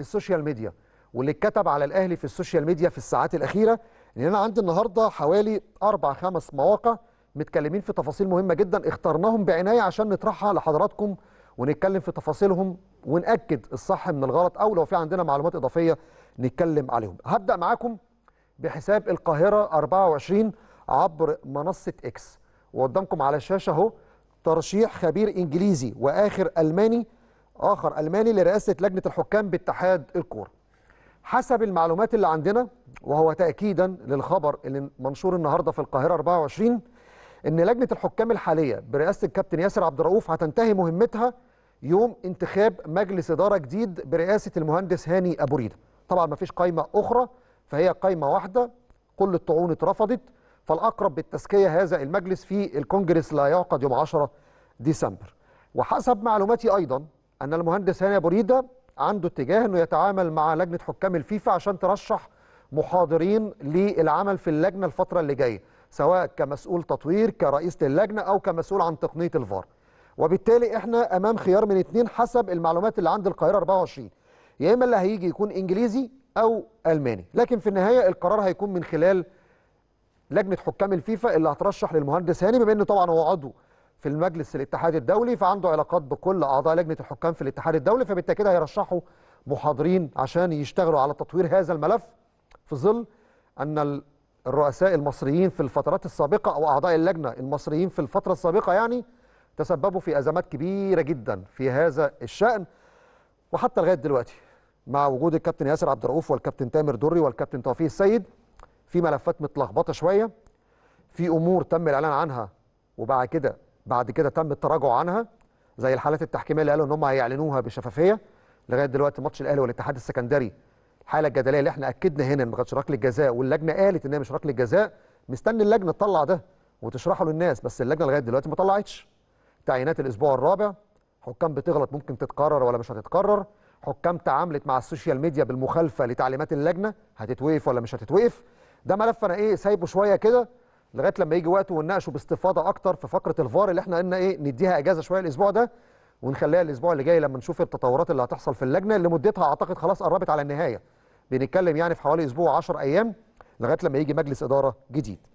السوشيال ميديا واللي اتكتب على الاهلي في السوشيال ميديا في الساعات الاخيره ان انا عندي النهارده حوالي اربع خمس مواقع متكلمين في تفاصيل مهمه جدا اخترناهم بعنايه عشان نطرحها لحضراتكم ونتكلم في تفاصيلهم وناكد الصح من الغلط او لو في عندنا معلومات اضافيه نتكلم عليهم. هبدا معاكم بحساب القاهره 24 عبر منصه اكس وقدامكم على الشاشه اهو ترشيح خبير انجليزي واخر الماني آخر ألماني لرئاسة لجنة الحكام باتحاد الكورة حسب المعلومات اللي عندنا وهو تأكيدا للخبر اللي منشور النهاردة في القاهرة 24 إن لجنة الحكام الحالية برئاسة الكابتن ياسر عبد الرؤوف هتنتهي مهمتها يوم انتخاب مجلس إدارة جديد برئاسة المهندس هاني أبو ريدة طبعا ما فيش قايمة أخرى فهي قايمة واحدة كل الطعون اترفضت فالأقرب بالتزكية هذا المجلس في الكونجرس لا يعقد يوم 10 ديسمبر وحسب معلوماتي أيضا ان المهندس هاني ابو ريده عنده اتجاه انه يتعامل مع لجنه حكام الفيفا عشان ترشح محاضرين للعمل في اللجنه الفتره اللي جايه سواء كمسؤول تطوير كرئيس للجنه او كمسؤول عن تقنيه الفار وبالتالي احنا امام خيار من اثنين حسب المعلومات اللي عند القاهره 24 يا اما اللي هيجي يكون انجليزي او الماني لكن في النهايه القرار هيكون من خلال لجنه حكام الفيفا اللي هترشح للمهندس هاني بما انه طبعا هو عضو في المجلس الاتحاد الدولي فعنده علاقات بكل اعضاء لجنه الحكام في الاتحاد الدولي فبالتاكيد هيرشحوا محاضرين عشان يشتغلوا على تطوير هذا الملف في ظل ان الرؤساء المصريين في الفترات السابقه او اعضاء اللجنه المصريين في الفتره السابقه يعني تسببوا في ازمات كبيره جدا في هذا الشان وحتى لغايه دلوقتي مع وجود الكابتن ياسر عبد الرؤوف والكابتن تامر دري والكابتن توفيق السيد في ملفات متلخبطه شويه في امور تم الاعلان عنها وبعد كده بعد كده تم التراجع عنها زي الحالات التحكيميه اللي قالوا ان هم هيعلنوها بشفافيه لغايه دلوقتي ماتش الاهلي والاتحاد السكندري الحاله الجدليه اللي احنا اكدنا هنا ان ما كانتش ركله جزاء واللجنه قالت ان هي مش ركله جزاء مستني اللجنه تطلع ده وتشرحه للناس بس اللجنه لغايه دلوقتي ما طلعتش تعيينات الاسبوع الرابع حكام بتغلط ممكن تتكرر ولا مش هتتكرر حكام تعاملت مع السوشيال ميديا بالمخالفه لتعليمات اللجنه هتتوقف ولا مش هتتوقف ده ملف انا ايه سايبه شويه كده لغايه لما يجي وقته ونناقشه باستفاضه اكتر في فقره الفار اللي احنا قلنا ايه نديها اجازه شويه الاسبوع ده ونخليها الاسبوع اللي جاي لما نشوف التطورات اللي هتحصل في اللجنه اللي مدتها اعتقد خلاص قربت على النهايه بنتكلم يعني في حوالي اسبوع 10 ايام لغايه لما يجي مجلس اداره جديد